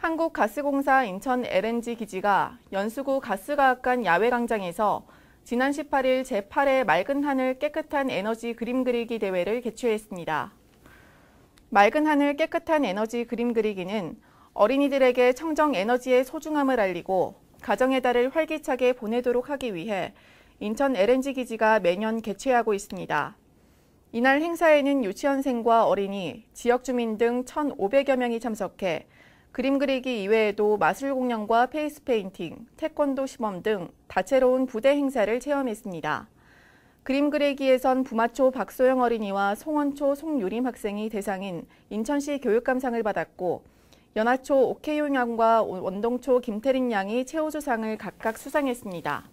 한국가스공사 인천 LNG 기지가 연수구 가스과학관 야외 광장에서 지난 18일 제8회 맑은 하늘 깨끗한 에너지 그림 그리기 대회를 개최했습니다. 맑은 하늘 깨끗한 에너지 그림 그리기는 어린이들에게 청정 에너지의 소중함을 알리고 가정의 달을 활기차게 보내도록 하기 위해 인천 LNG 기지가 매년 개최하고 있습니다. 이날 행사에는 유치원생과 어린이, 지역 주민 등 1,500여 명이 참석해 그림 그리기 이외에도 마술 공연과 페이스 페인팅, 태권도 시범 등 다채로운 부대 행사를 체험했습니다. 그림 그리기에선 부마초 박소영 어린이와 송원초 송유림 학생이 대상인 인천시 교육감상을 받았고 연하초 오케용 양과 원동초 김태린 양이 최우수상을 각각 수상했습니다.